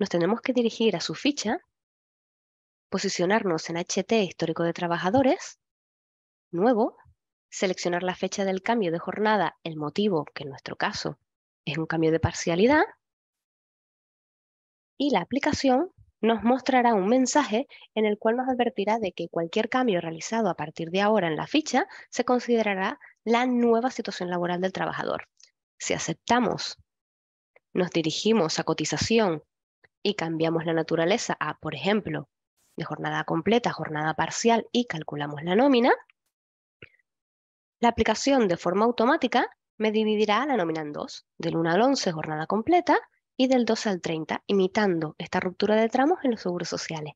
nos tenemos que dirigir a su ficha, posicionarnos en HT Histórico de Trabajadores, nuevo, seleccionar la fecha del cambio de jornada, el motivo, que en nuestro caso es un cambio de parcialidad, y la aplicación nos mostrará un mensaje en el cual nos advertirá de que cualquier cambio realizado a partir de ahora en la ficha se considerará la nueva situación laboral del trabajador. Si aceptamos, nos dirigimos a cotización y cambiamos la naturaleza a, por ejemplo, de jornada completa, a jornada parcial y calculamos la nómina, la aplicación de forma automática me dividirá la nómina en dos, del 1 al 11 jornada completa y del 12 al 30, imitando esta ruptura de tramos en los seguros sociales.